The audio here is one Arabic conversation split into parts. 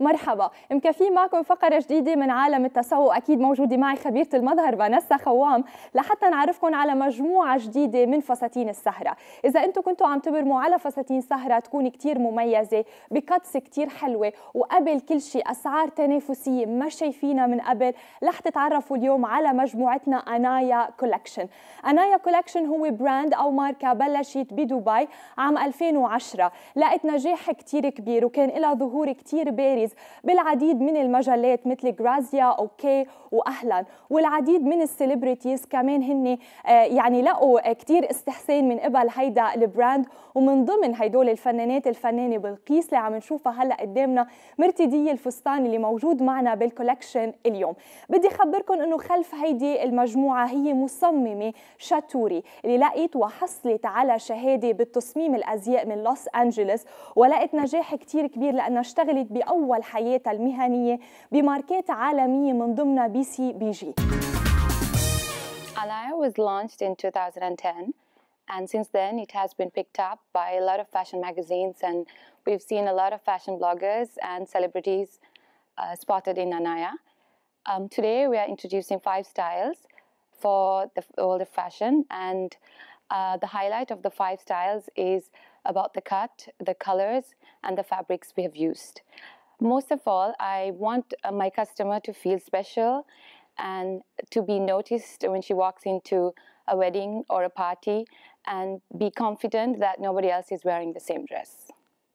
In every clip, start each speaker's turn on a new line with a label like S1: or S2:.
S1: مرحبا مكفي معكم فقرة جديدة من عالم التسوق أكيد موجودة معي خبيرة المظهر فانسا خوام لحتى نعرفكم على مجموعة جديدة من فساتين السهرة إذا أنتم كنتوا عم تبرموا على فساتين سهرة تكون كتير مميزة بكتس كتير حلوة وقبل كل شيء أسعار تنافسية ما شايفينها من قبل رح تتعرفوا اليوم على مجموعتنا أنايا كولكشن أنايا كولكشن هو براند أو ماركة بلشت بدبي عام 2010 لقت نجاح كتير كبير وكان لها ظهور كتير بارز التركيز بالعديد من المجلات مثل جرازيا اوكي واهلا والعديد من السليبرتيز كمان هن آه، يعني لقوا كثير استحسان من قبل هيدا البراند ومن ضمن هدول الفنانات الفنانه بلقيس اللي عم نشوفها هلا قدامنا مرتديه الفستان اللي موجود معنا بالكولكشن اليوم بدي اخبركم انه خلف هيدي المجموعه هي مصممه شاتوري اللي لقيت وحصلت على شهاده بالتصميم الازياء من لوس انجلوس ولقت نجاح كثير كبير لانها اشتغلت باول مستوى المهنية بماركات عالمية من ضمنها بي سي بي جي Alaya was launched in 2010 and since then it has been picked up by a lot of fashion magazines and we've seen a lot of fashion bloggers and celebrities uh, spotted in Anaya. Um, today we are introducing five styles for the world of fashion and uh, the highlight of the five styles is about the cut, the colors and the fabrics we have used most of all, I want uh, my customer to feel special and to be noticed when she walks into a wedding or a party and be confident that nobody else is wearing the same dress.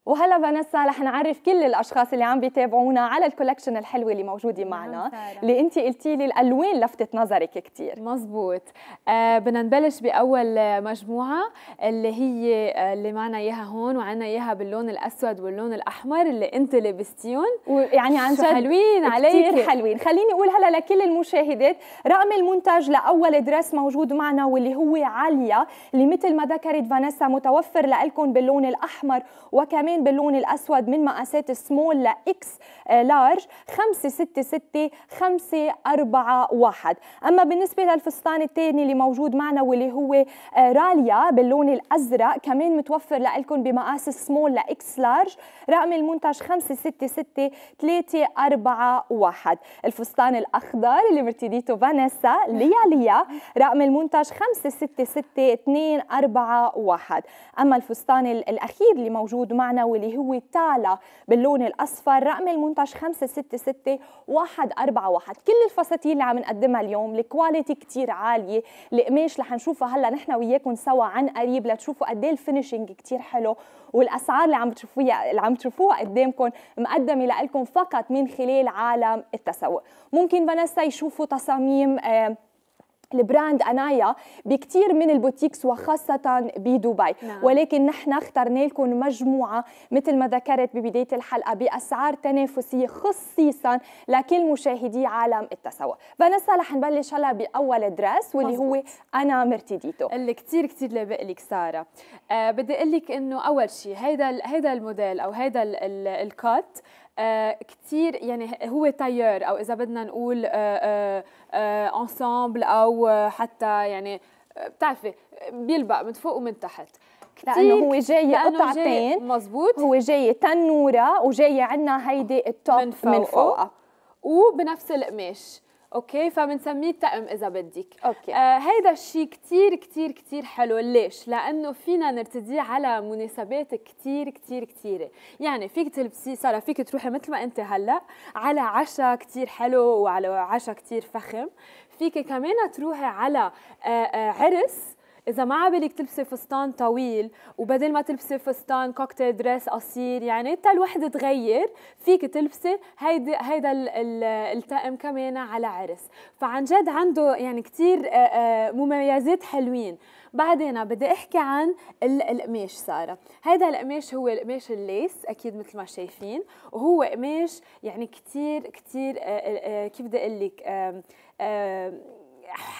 S1: وهلا فانيسا رح نعرف كل الاشخاص اللي عم بيتابعونا على الكولكشن الحلوه اللي موجوده نعم معنا اللي انت
S2: قلتي لي الالوان لفتت نظرك كثير مزبوط آه بدنا نبلش باول مجموعه اللي هي آه، اللي معنا اياها هون وعنا اياها باللون الاسود واللون الاحمر اللي انت لبستيهم ويعني عن جد حلوين عليك كثير حلوين خليني اقول هلا
S1: لكل المشاهدات رقم المنتج لاول دريس موجود معنا واللي هو عاليه اللي مثل ما ذكرت فانيسا متوفر لكم باللون الاحمر وكمان كمان باللون الاسود من مقاسات سمول لاكس لارج 5 6 6 5 4 1 اما بالنسبه للفستان الثاني اللي موجود معنا واللي هو آه، راليا باللون الازرق كمان متوفر لكم بمقاس سمول لاكس لارج رقم المنتج 5 6 6 3 4 1 الفستان الاخضر اللي مرتديته فانيسا ليا ليا رقم المنتج 5 6 6 2 4 1 اما الفستان الاخير اللي موجود معنا واللي هو تالا باللون الاصفر رقم المنتج 566141 كل الفساتين اللي عم نقدمها اليوم الكواليتي كثير عاليه القماش رح نشوفها هلا نحن وياكم سوا عن قريب لتشوفوا قد ايه الفينشينج كثير حلو والاسعار اللي عم تشوفوها اللي عم تشوفوها قدامكم مقدمه لكم فقط من خلال عالم التسوق ممكن فانيسا يشوفوا تصاميم آه البراند انايا بكثير من البوتيكس وخاصه بدبي نعم. ولكن نحن اخترنا لكم مجموعه مثل ما ذكرت ببدايه الحلقه باسعار تنافسيه خصيصا لكل مشاهدي عالم التسوق فنسا رح نبلش هلا باول دراس واللي هو انا مرتديته اللي كثير كثير
S2: لابق لك ساره آه بدي اقول لك انه اول شيء هيدا هيدا الموديل او هيدا الكات آه، كثير يعني هو تاير او اذا بدنا نقول انسامبل آه، آه، او حتى يعني بتعرفي بيلبق من فوق ومن تحت لانه هو جاي قطعتين
S1: مزبوط هو جاي تنوره
S2: وجاي عندنا هيدي التوب من فوق, من فوق. وبنفس القماش اوكي فبنسميه التأم اذا بدك اوكي آه هيدا الشيء كثير كثير كثير حلو ليش لانه فينا نرتديه على مناسبات كثير كثير كثيره يعني فيك تلبسي ساره فيك تروحي مثل ما انت هلا على عشاء كثير حلو وعلى عشاء كثير فخم فيك كمان تروحي على آه, آه، عرس اذا ما عبالك تلبسي فستان طويل وبدل ما تلبسي فستان كوكتيل دريس قصير يعني تا الوحده تغير فيك تلبسي هيدا هيدا التائم كمان على عرس فعن جد عنده يعني كثير آه، آه، مميزات حلوين بعدين بدي احكي عن القماش ساره هيدا القماش هو قماش الليس اكيد مثل ما شايفين وهو قماش يعني كثير كثير آه، كيف بدي اقول لك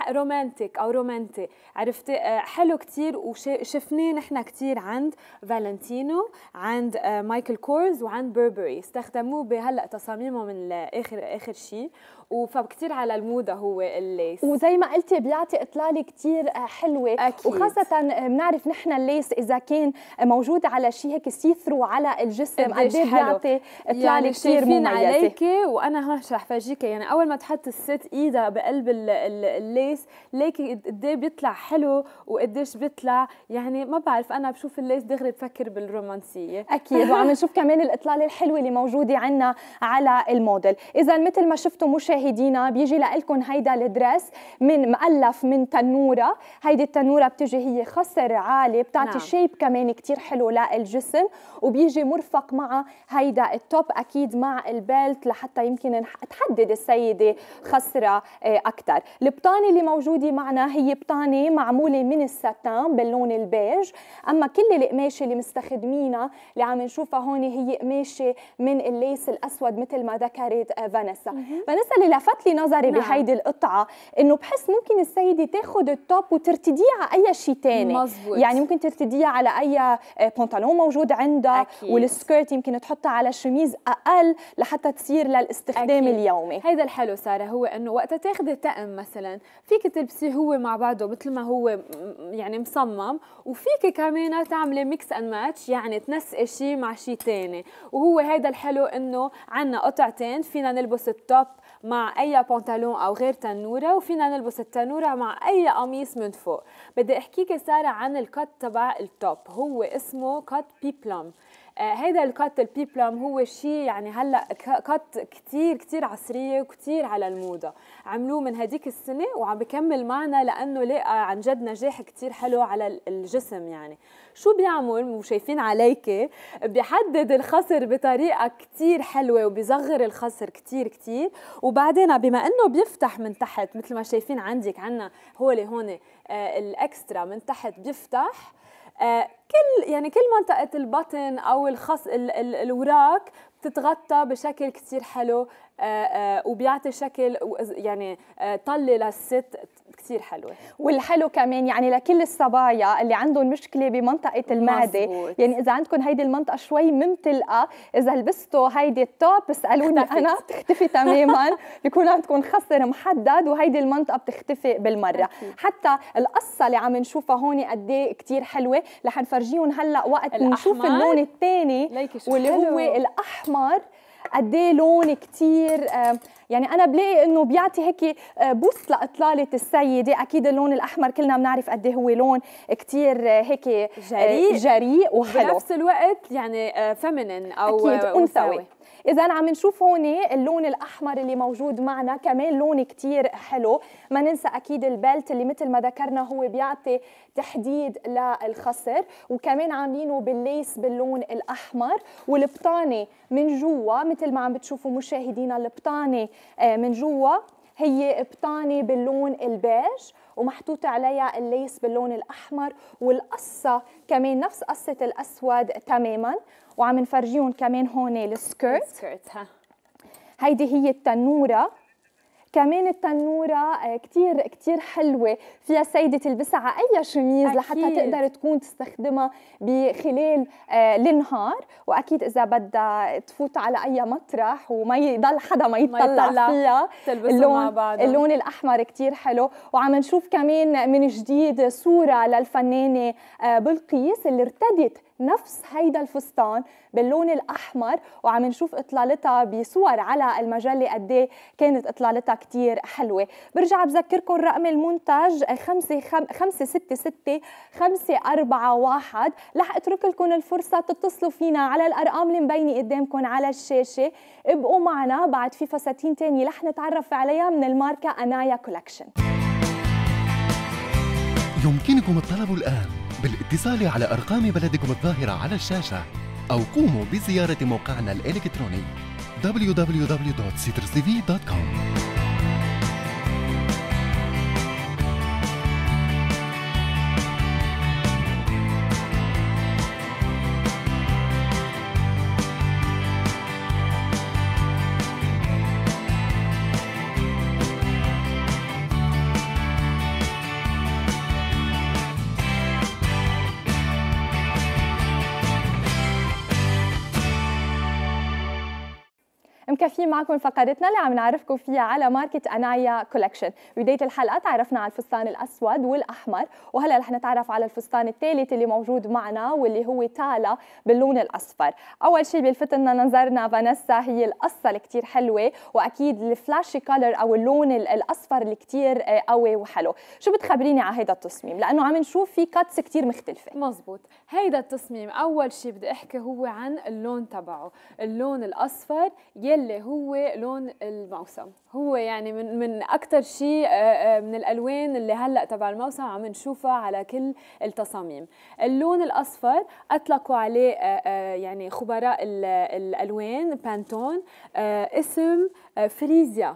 S2: رومانتيك او رومانتي عرفتي آه، حلو كثير وشفناه نحن كثير عند فالنتينو عند آه، مايكل كورز وعند بيربري استخدموه بهلا تصاميمهم من اخر اخر شيء وفكتير على الموضه هو الليس
S1: وزي ما قلتي بيعطي اطلاله كثير آه، حلوه أكيد. وخاصه آه، بنعرف نحن الليس اذا كان موجود على شيء هيك سيثرو على الجسم قد بيعطي اطلاله يعني كثير مميزه عليك
S2: وانا رح فاجيكي يعني اول ما تحط الست ايدها بقلب الليس ليكي قد إيه بيطلع حلو وقديش بيطلع يعني ما بعرف انا بشوف الليس دغري بفكر بالرومانسيه اكيد وعم نشوف
S1: كمان الاطلاله الحلوه اللي موجوده عندنا على الموديل اذا مثل ما شفتوا مش مشاهدينا بيجي لكم هيدا الدرس من مؤلف من تنوره هيدي التنوره بتجي هي خصر عالي بتعطي نعم. شيب كمان كتير حلو للجسم وبيجي مرفق مع هيدا التوب اكيد مع البيلت لحتى يمكن تحدد السيده خصره اكثر آه، البطانه اللي موجوده معنا هي بطانه معموله من الساتان باللون البيج اما كل القماشه اللي مستخدمينها اللي عم نشوفها هون هي قماشه من الليس الاسود مثل ما ذكرت آه، فانيسا فانيسا اللي لفت لي نظري نعم. بهيدي القطعه انه بحس ممكن السيده تاخذ التوب وترتديه على اي شيء ثاني يعني ممكن ترتديه على اي آه، بنطلون موجود عندها أكيد. والسكيرت يمكن تحطها
S2: على شميز اقل لحتى تصير للاستخدام أكيد. اليومي هيدا الحلو ساره هو انه وقتها تاخذي تقم مثلا فيك تلبسيه هو مع بعضه مثل ما هو يعني مصمم وفيك كمان تعملي ميكس اند ماتش يعني تنسقي شيء مع شيء ثاني وهو هيدا الحلو انه عندنا قطعتين فينا نلبس التوب مع اي بنطلون او غير تنوره وفينا نلبس التنوره مع اي قميص من فوق بدي احكيكي ساره عن الكت تبع التوب هو اسمه كت بيبلوم آه، هيدا الكات البي هو شيء يعني هلا كات كثير كثير عصريه وكثير على الموضه عملوه من هديك السنه وعم بكمل معنا لانه لقى عن جد نجاح كثير حلو على الجسم يعني شو بيعمل وشايفين عليك بيحدد الخصر بطريقه كثير حلوه وبيصغر الخصر كثير كثير وبعدين بما انه بيفتح من تحت مثل ما شايفين عندك عنا هو اللي هون آه، الاكسترا من تحت بيفتح آه، كل يعني كل منطقة البطن أو الخص ال ال الوراك بتتغطى بشكل كثير حلو آه، آه، وبيعطي شكل يعني طلي للست كثير حلوه والحلو
S1: كمان يعني لكل الصبايا اللي عندهم مشكله بمنطقه المعده مزبوط. يعني اذا عندكم هيدي المنطقه شوي ممتلقه اذا لبستوا هيدي التوب اسالوني انا بتختفي تماما بيكون عندكم خصر محدد وهيدي المنطقه بتختفي بالمره أكيد. حتى القصه اللي عم نشوفها هون قد ايه كثير حلوه رح نفرجيهم هلا وقت الأحمر. نشوف اللون الثاني واللي حلو. هو الاحمر قد ايه لون كثير آه، يعني انا بلاقي انه بيعطي هيك بوست آه، لاطلاله السيده اكيد اللون الاحمر كلنا بنعرف قد ايه هو لون كثير آه، هيك جريء جريء وحلو بنفس
S2: الوقت يعني فيمينين او انثوي
S1: اذا عم نشوف هون اللون الاحمر اللي موجود معنا كمان لون كتير حلو ما ننسى اكيد البلت اللي مثل ما ذكرنا هو بيعطي تحديد للخصر وكمان عاملينه بالليس باللون الاحمر والبطانه من جوا مثل ما عم بتشوفوا مشاهدينا البطانه آه، من جوا هي بطانه باللون البيج ومحطوط عليها الليس باللون الاحمر والقصه كمان نفس قصه الاسود تماما وعم نفرجيهم كمان هون السكيرت هيدي هي التنوره كمان التنوره آه، كتير كتير حلوه فيها السيده تلبسها على اي شميز أكيد. لحتى تقدر تكون تستخدمها بخلال آه، النهار واكيد اذا بدها تفوت على اي مطرح وما يضل حدا ما يتطلع, فيها اللون مع اللون الاحمر كتير حلو وعم نشوف كمان من جديد صوره للفنانه آه، بلقيس اللي ارتدت نفس هيدا الفستان باللون الاحمر وعم نشوف اطلالتها بصور على المجله قد إيه كانت اطلالتها كثير حلوه برجع بذكركم رقم المنتج 5566541 آه، 541 رح اترك لكم الفرصه تتصلوا فينا على الارقام اللي مبينه قدامكم على الشاشه ابقوا معنا بعد في فساتين ثانيه رح نتعرف عليها من الماركه انايا كولكشن
S2: يمكنكم الطلب الآن بالاتصال على أرقام بلدكم الظاهرة على الشاشة أو قوموا بزيارة موقعنا الإلكتروني www.citrustv.com
S1: مكفيين معكم فقرتنا اللي عم نعرفكم فيها على ماركت أنايا كولكشن بداية الحلقة تعرفنا على الفستان الأسود والأحمر وهلا رح نتعرف على الفستان الثالث اللي موجود معنا واللي هو تالا باللون الأصفر أول شيء لنا نظرنا فانيسا هي القصة اللي كثير حلوة وأكيد الفلاشي كولر أو اللون الأصفر اللي كثير آه، قوي وحلو شو بتخبريني على هيدا التصميم لأنه عم نشوف في كاتس كثير
S2: مختلفة مزبوط هيدا التصميم أول شيء بدي أحكي هو عن اللون تبعه اللون الأصفر يلي اللي هو لون الموسم هو يعني من من اكثر شيء آه، آه، من الالوان اللي هلا تبع الموسم عم نشوفها على كل التصاميم اللون الاصفر اطلقوا عليه آه، يعني خبراء الالوان بانتون اسم فريزيا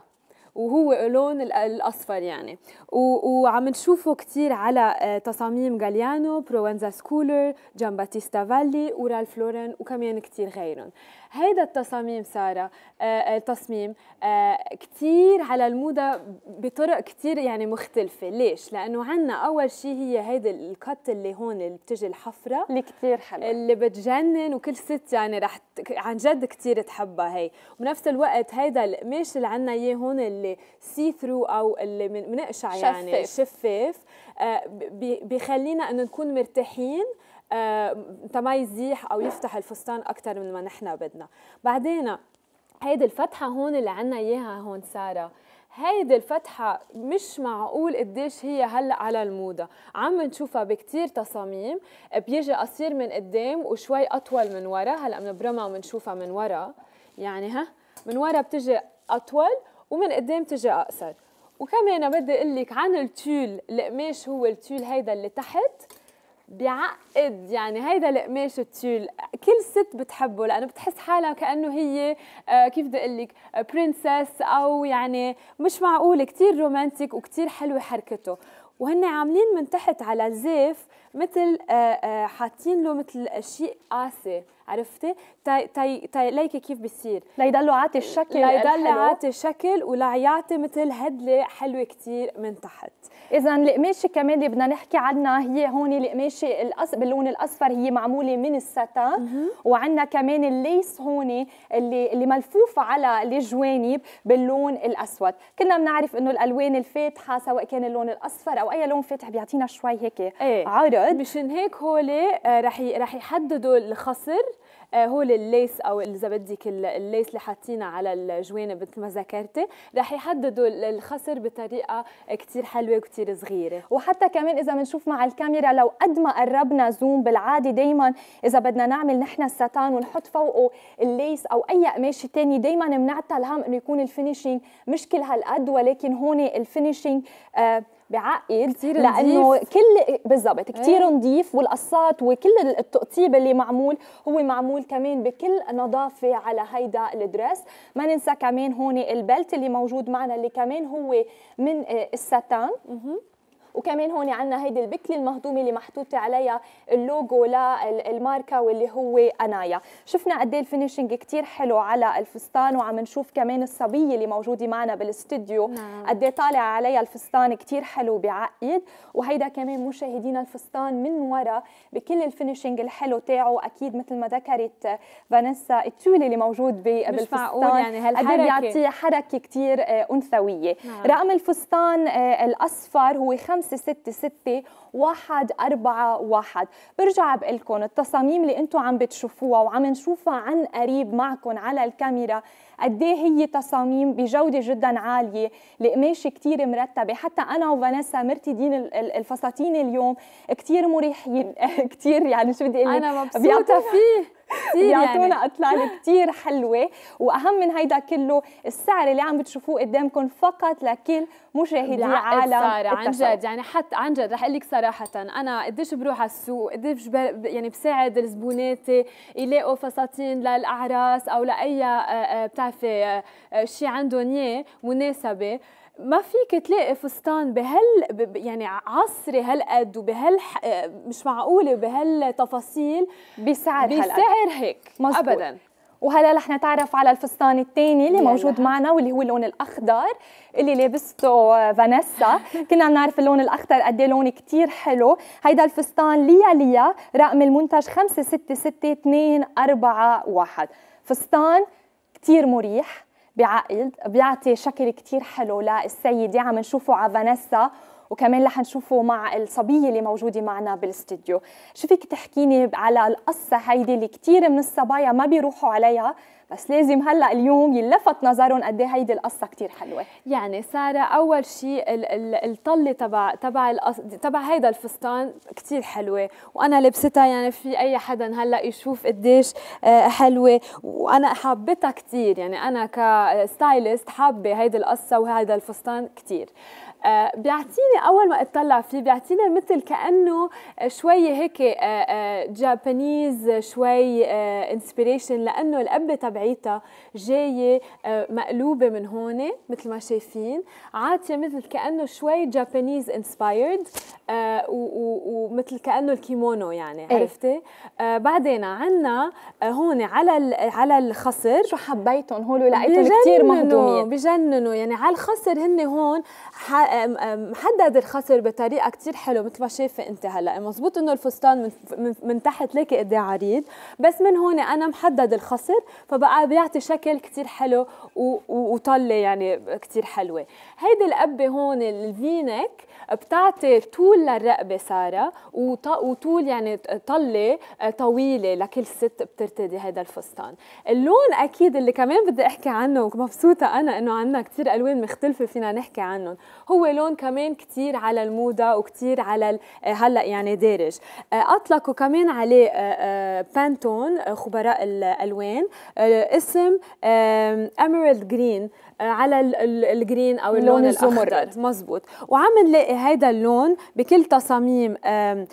S2: وهو لون الاصفر يعني وعم نشوفه كثير على تصاميم غاليانو بروينزا سكولر جان باتيستا فالي ورالف لورن وكمان كثير غيرهم هيدا التصاميم ساره آه، آه، التصميم آه، كثير على الموضه بطرق كثير يعني مختلفه ليش لانه عندنا اول شيء هي هيدا الكت اللي هون اللي بتجي الحفره اللي كثير حلوه اللي بتجنن وكل ست يعني رح عن جد كثير تحبها هي وبنفس الوقت هيدا القماش اللي عندنا اياه هون اللي سي ثرو او اللي منقشع يعني شفاف شفاف بخلينا انه نكون مرتاحين آه، تما يزيح او يفتح الفستان اكثر من ما نحن بدنا بعدين هيدي الفتحه هون اللي عنا اياها هون ساره هيدي الفتحة مش معقول قديش هي هلا على الموضة، عم نشوفها بكتير تصاميم، بيجي قصير من قدام وشوي أطول من ورا، هلا بنبرمها وبنشوفها من ورا، يعني ها من ورا بتجي أطول ومن قدام تجي أقصر، وكمان بدي أقول لك عن التول، القماش هو التول هيدا اللي تحت بيعقد يعني هيدا القماش التيول كل ست بتحبه لانه بتحس حالها كانه هي آه، كيف بدي اقول لك برنسس آه، او يعني مش معقول كثير رومانتيك وكثير حلوه حركته وهن عاملين من تحت على الزيف مثل آه، آه، حاطين له مثل شيء قاسي عرفتي تاي تاي تاي ليك كيف بصير ليضلوا عاطي الشكل ليضل عاطي شكل ولا يعطي مثل هدله
S1: حلوه كثير من تحت اذا القماشه كمان اللي بدنا نحكي عنها هي هون القماشه الأص... باللون الاصفر هي معموله من الستان وعندنا كمان الليس هون اللي اللي ملفوف على الجوانب باللون الاسود كنا بنعرف انه الالوان الفاتحه سواء كان اللون الاصفر او اي لون فاتح بيعطينا شوي هيك ايه. عرض مشان
S2: هيك هول آه، رح رح يحددوا الخصر آه، هو الليس او اذا بدك الليس اللي حاطينه على الجوانب مثل ما ذكرتي رح يحددوا الخصر بطريقه كثير حلوه وكثير صغيره
S1: وحتى كمان اذا بنشوف مع الكاميرا لو قد ما قربنا زوم بالعاده دائما اذا بدنا نعمل نحن الستان ونحط فوقه الليس او اي قماشه ثانيه دائما بنعطى الهم انه يكون الفينيشينج مش كل هالقد ولكن هون الفينيشينج آه بعقد كتير لانه كل بالضبط كثير ايه؟ نظيف والقصات وكل التقطيب اللي معمول هو معمول كمان بكل نظافه على هيدا الدرس ما ننسى كمان هون البلت اللي موجود معنا اللي كمان هو من آه، الستان وكمان هون عندنا هيدي البكله المهضومه اللي محطوطه عليها اللوجو للماركه واللي هو انايا شفنا قد ايه الفينيشنج كثير حلو على الفستان وعم نشوف كمان الصبيه اللي موجوده معنا بالاستديو نعم. قد ايه طالع عليها الفستان كثير حلو بعقد وهيدا كمان مشاهدينا الفستان من ورا بكل الفينيشنج الحلو تاعه اكيد مثل ما ذكرت فانيسا التولي اللي موجود بالفستان يعني هالحركه إيه بيعطيه حركه كثير آه، انثويه نعم. رقم الفستان آه، الاصفر هو 5 خمسة ستة برجع بقلكم التصاميم اللي أنتم عم بتشوفوها وعم نشوفها عن قريب معكم على الكاميرا قد إيه هي تصاميم بجودة جدا عالية القماشة كتير مرتبة حتى أنا وفانيسا مرتدين الفساتين اليوم كتير مريحين كتير يعني شو بدي أقول أنا مبسوطة فيه
S2: بيعطونا يعني. اطلال كثير حلوه واهم من هيدا كله السعر اللي عم بتشوفوه قدامكم فقط لكل مشاهدي عالم سارة عن جد يعني حتى عن جد رح اقول لك صراحه انا قديش بروح على السوق قديش يعني بساعد زبوناتي يلاقوا فساتين للاعراس او لاي آه، آه، بتعرفي آه، شيء عندهم اياه مناسبه ما فيك تلاقي فستان بهال يعني عصري هالقد وبهال مش معقوله بهالتفاصيل بسعر بسعر هيك مزبوط. ابدا وهلا رح
S1: نتعرف على الفستان الثاني اللي موجود معنا واللي هو اللون الاخضر اللي لابسته آه، فانيسا كنا بنعرف نعرف اللون الاخضر قد إيه لون كثير حلو هيدا الفستان ليا ليا رقم المنتج 566241 فستان كثير مريح بعقد بيعطي شكل كتير حلو للسيدة يعني عم نشوفه على فانيسا وكمان رح نشوفه مع الصبيه اللي موجوده معنا بالاستديو شو فيك تحكيني على القصه هيدي اللي كثير من الصبايا ما بيروحوا عليها
S2: بس لازم هلا اليوم يلفت نظرهم قد ايه هيدي القصه كثير حلوه يعني ساره اول شيء الطله تبع تبع تبع هيدا الفستان كثير حلوه وانا لبستها يعني في اي حدا هلا يشوف قديش آه، حلوه وانا حابتها كثير يعني انا كستايلست حابه هيدي القصه وهذا الفستان كثير آه، بيعطيني اول ما اطلع فيه بيعطيني مثل كانه شوي هيك جابانيز آه، آه، شوي انسبيريشن لانه القبه تبعيتها جايه مقلوبه من هون مثل ما شايفين عاطيه مثل كانه شوي جابانيز انسبايرد ومثل كانه الكيمونو يعني إيه. عرفتي بعدين عنا هون على على الخصر شو حبيتهم هول لقيتهم كثير مهضومين بجننوا يعني على الخصر هن هون محدد الخصر بطريقه كثير حلوه مثل ما شايفه انت هلا مزبوط انه الفستان من, من تحت ليك قد عريض بس من هون انا محدد الخصر فبقى بيعطي شكل كثير حلو وطله يعني كثير حلوه هيدي القبه هون الفينك بتعطي طول للرقبه ساره وطول يعني طله آه، طويله لكل ست بترتدي هذا الفستان اللون اكيد اللي كمان بدي احكي عنه ومبسوطه انا انه عندنا كثير الوان مختلفه فينا نحكي عنهم هو لون كمان كثير على الموضه وكثير على آه، هلا يعني دارج آه، اطلقوا كمان عليه بانتون خبراء الالوان اسم اميرالد جرين على الجرين او اللون, الاخضر مزبوط وعم نلاقي هذا اللون بكل تصاميم آه،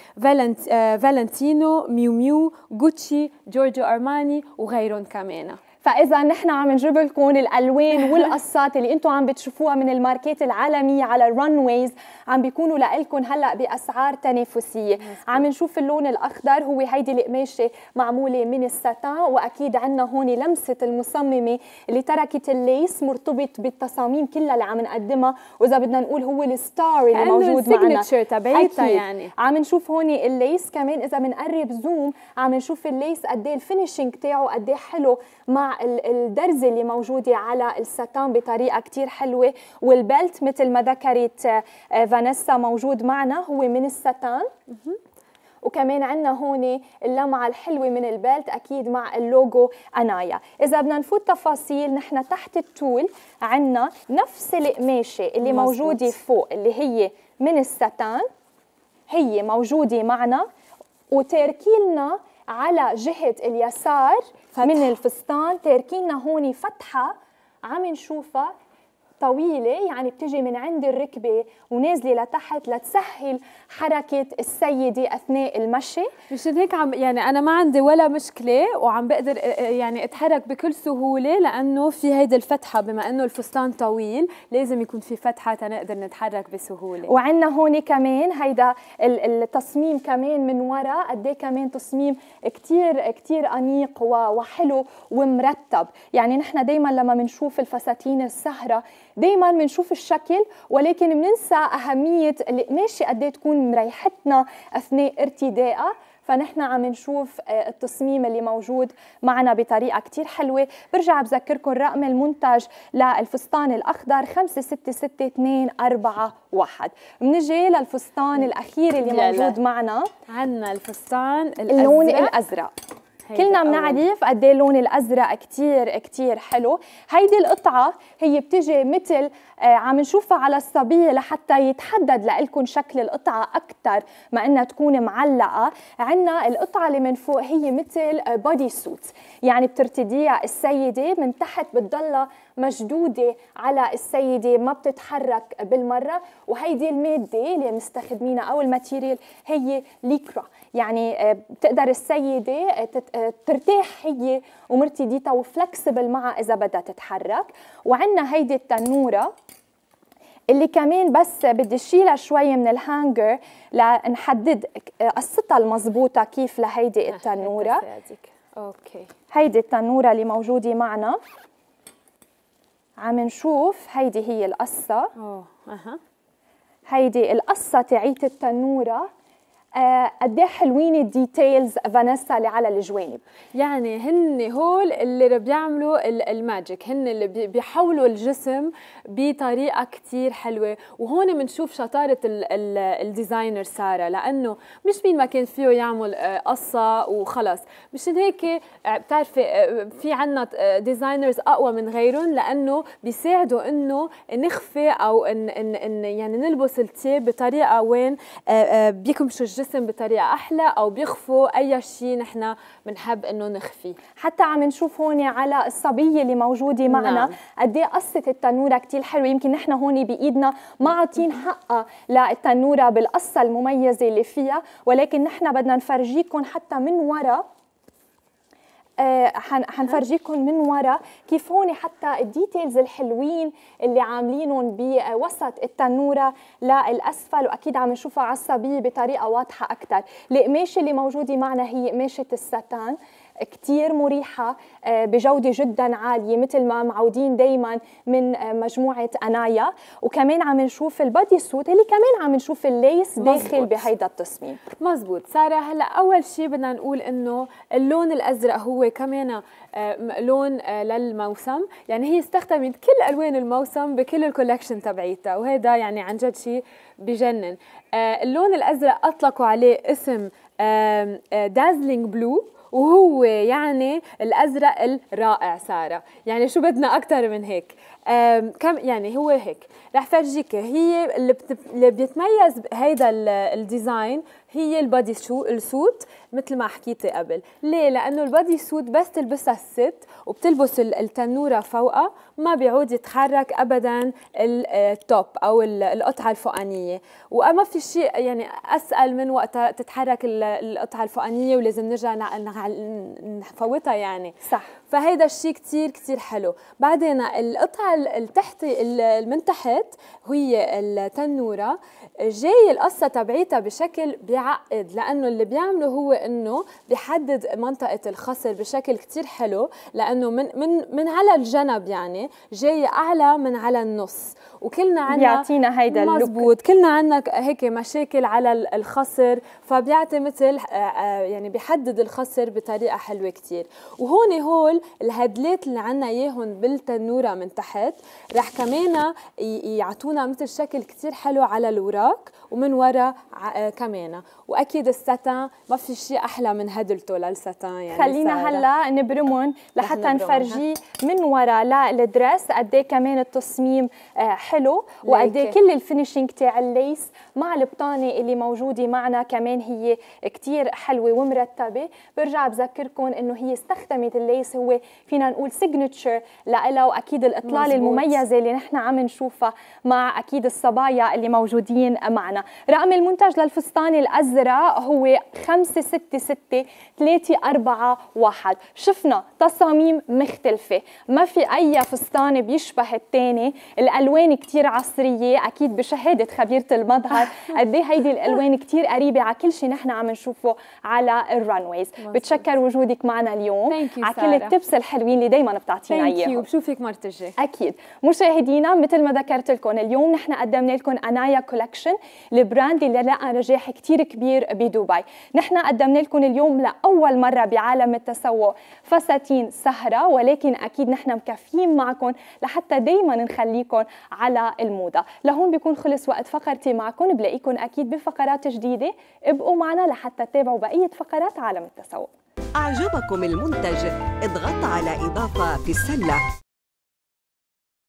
S2: فالنتينو ميو ميو جوتشي جورجو ارماني وغيرهم كمان فاذا نحن عم نجيب لكم الالوان والقصات اللي انتم عم بتشوفوها من الماركات العالميه
S1: على الرن ويز عم بيكونوا لكم هلا باسعار تنافسيه عم نشوف اللون الاخضر هو هيدي القماشه معموله من الستان واكيد عندنا هون لمسه المصممه اللي تركت الليس مرتبط بالتصاميم كلها اللي عم نقدمها واذا بدنا نقول هو الستار اللي موجود معنا تبعيتها يعني عم نشوف هون الليس كمان اذا بنقرب زوم عم نشوف الليس قد ايه الفينيشنج تاعه قد ايه حلو مع مع الدرزه اللي موجوده على الستان بطريقه كثير حلوه والبلت مثل ما ذكرت آه، فانيسا موجود معنا هو من الستان وكمان عندنا هون اللمعة الحلوة من البلت أكيد مع اللوجو أنايا إذا بدنا نفوت تفاصيل نحن تحت التول عندنا نفس القماشة اللي موجودة فوق اللي هي من الستان هي موجودة معنا لنا على جهه اليسار فتح. من الفستان تركينا هون فتحه عم نشوفها طويلة يعني بتجي من عند
S2: الركبة ونازلة لتحت لتسهل حركة السيدة أثناء المشي مشان هيك عم يعني أنا ما عندي ولا مشكلة وعم بقدر آه، آه، يعني أتحرك بكل سهولة لأنه في هيدي الفتحة بما أنه الفستان طويل لازم يكون في فتحة تنقدر نتحرك بسهولة
S1: وعندنا هون كمان هيدا التصميم كمان من ورا قد إيه كمان تصميم كتير كتير أنيق وحلو ومرتب يعني نحن دايما لما بنشوف الفساتين السهرة دائما بنشوف الشكل ولكن بننسى اهميه القماشه قد إيه تكون مريحتنا اثناء ارتدائها فنحن عم نشوف آه، التصميم اللي موجود معنا بطريقه كتير حلوه برجع بذكركم رقم المنتج للفستان الاخضر 566241 بنجي للفستان الاخير اللي موجود معنا عندنا
S2: الفستان الازرق اللون الازرق كلنا بنعرف
S1: قد ايه اللون الازرق كثير كثير حلو هيدي القطعه هي بتجي مثل آه عم نشوفها على الصبيه لحتى يتحدد لكم شكل القطعه اكثر ما انها تكون معلقه عندنا القطعه اللي من فوق هي مثل بودي آه، سوت يعني بترتديها السيده من تحت بتضلها مشدوده على السيده ما بتتحرك بالمره وهيدي الماده اللي مستخدمينها او الماتيريال هي ليكرا يعني آه، بتقدر السيده آه، آه، ترتاح هي ومرتديتها وفلكسبل معها اذا بدها تتحرك وعندنا هيدي التنوره اللي كمان بس بدي شيلها شوي من الهانجر لنحدد قصتها المضبوطه كيف لهيدي التنوره اوكي هيدي التنوره اللي موجوده معنا عم نشوف هيدي هي القصه اوه اها هيدي القصه تعيت التنوره آه، قد ايه حلوين
S2: الديتيلز فانيسا اللي على الجوانب يعني هن هول اللي بيعملوا الماجيك هن اللي بيحولوا الجسم بطريقه كثير حلوه وهون بنشوف شطاره الديزاينر ساره لانه مش مين ما كان فيه يعمل آه، قصه وخلص مشان هيك آه، بتعرفي في عنا ديزاينرز اقوى من غيرهم لانه بيساعدوا انه نخفي او إن, إن, إن يعني نلبس الثياب بطريقه وين بيكمشوا الجسم الجسم بطريقه احلى او بيخفوا اي شيء نحن بنحب انه نخفيه حتى عم نشوف هون على
S1: الصبيه اللي موجوده معنا نعم. قد ايه قصه التنوره كتير حلوه يمكن نحن هون بايدنا ما عاطين حقها للتنوره بالقصه المميزه اللي فيها ولكن نحن بدنا نفرجيكم حتى من وراء آه، حنفرجيكم من ورا كيف هون حتى الديتيلز الحلوين اللي عاملينهم بوسط التنوره للاسفل واكيد عم نشوفها على الصبيه بطريقه واضحه اكثر القماشه اللي موجوده معنا هي قماشه الستان كتير مريحة آه، بجودة جدا عالية مثل ما معودين دايما من آه، مجموعة أنايا وكمان عم نشوف
S2: البادي سوت اللي كمان عم نشوف الليس داخل بهيدا التصميم مزبوط سارة هلا أول شيء بدنا نقول إنه اللون الأزرق هو كمان آه، لون للموسم يعني هي استخدمت كل ألوان الموسم بكل الكولكشن تبعيتها وهذا يعني عن جد شيء بجنن اللون الأزرق أطلقوا عليه اسم دازلينج بلو وهو يعني الازرق الرائع ساره يعني شو بدنا اكثر من هيك كم يعني هو هيك رح فرجيك هي اللي, اللي بيتميز هيدا الديزاين هي البادي شو السوت مثل ما حكيتي قبل ليه لانه البادي سوت بس تلبسها الست وبتلبس التنوره فوقها ما بيعود يتحرك ابدا التوب آه، او القطعه الفوقانيه وما في شيء يعني اسال من وقتها تتحرك القطعه الفوقانيه ولازم نرجع نفوتها يعني صح فهيدا الشيء كثير كثير حلو بعدين القطعة التحتي من تحت هي التنورة جاي القصة تبعيتها بشكل بيعقد لأنه اللي بيعمله هو أنه بيحدد منطقة الخصر بشكل كثير حلو لأنه من, من, من على الجنب يعني جاي أعلى من على النص وكلنا عنا بيعطينا هيدا اللوك مزبوط كلنا عنا هيك مشاكل على الخصر فبيعطي مثل آه، آه، يعني بيحدد الخصر بطريقه حلوه كتير وهون هول الهدلات اللي عنا اياهم بالتنوره من تحت رح كمان يعطونا مثل شكل كتير حلو على الوراق ومن ورا آه، كمان واكيد الستان ما في شيء احلى من هدلته للستان يعني خلينا هلا
S1: نبرمهم لحتى نفرجيه من ورا للدرس قد إيه كمان التصميم حلو حلو وقد ايه كل الفينيشينج تاع الليس مع البطانه اللي موجوده معنا كمان هي كثير حلوه ومرتبه برجع بذكركم انه هي استخدمت الليس هو فينا نقول سيجنتشر لها واكيد الاطلاله المميزه اللي نحن عم نشوفها مع اكيد الصبايا اللي موجودين معنا رقم المنتج للفستان الازرق هو 566341 3 4 1 شفنا تصاميم مختلفه ما في اي فستان بيشبه الثاني الالوان كتير عصريه اكيد بشهاده خبيره المظهر قد ايه هيدي الالوان كتير قريبه على كل شيء نحن عم نشوفه على الرانويز بتشكر وجودك معنا اليوم على كل التبس الحلوين اللي دائما بتعطينا اياهم وبشوفك مرت الجاي اكيد مشاهدينا مثل ما ذكرت لكم اليوم نحن قدمنا لكم انايا كولكشن البراند اللي لقى نجاح كتير كبير بدبي نحن قدمنا لكم اليوم لاول مره بعالم التسوق فساتين سهره ولكن اكيد نحن مكفيين معكم لحتى دائما نخليكم على على الموضه لهون بيكون خلص وقت فقرتي معكم بلاقيكم اكيد بفقرات جديده ابقوا معنا لحتى تتابعوا بقيه فقرات عالم التسوق
S2: أعجبكم المنتج؟ اضغط على إضافة في السلة